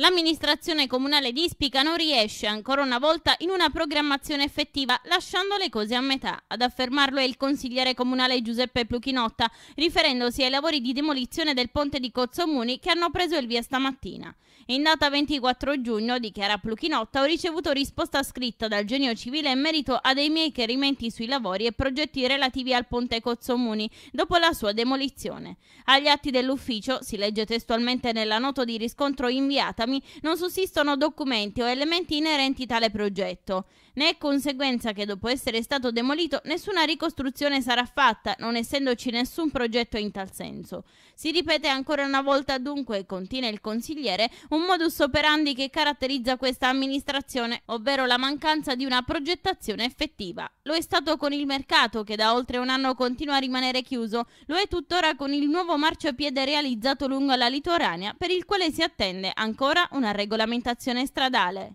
L'amministrazione comunale di Ispica non riesce ancora una volta in una programmazione effettiva, lasciando le cose a metà. Ad affermarlo è il consigliere comunale Giuseppe Pluchinotta, riferendosi ai lavori di demolizione del ponte di Cozzo Muni che hanno preso il via stamattina. In data 24 giugno, dichiara Pluchinotta, ho ricevuto risposta scritta dal genio civile in merito a dei miei chiarimenti sui lavori e progetti relativi al ponte Cozzo Muni dopo la sua demolizione. Agli atti dell'ufficio, si legge testualmente nella nota di riscontro inviata, esami non sussistono documenti o elementi inerenti tale progetto. Ne è conseguenza che dopo essere stato demolito nessuna ricostruzione sarà fatta, non essendoci nessun progetto in tal senso. Si ripete ancora una volta dunque, continua il consigliere, un modus operandi che caratterizza questa amministrazione, ovvero la mancanza di una progettazione effettiva. Lo è stato con il mercato che da oltre un anno continua a rimanere chiuso, lo è tuttora con il nuovo marciapiede realizzato lungo la litoranea per il quale si attende ancora ancora una regolamentazione stradale.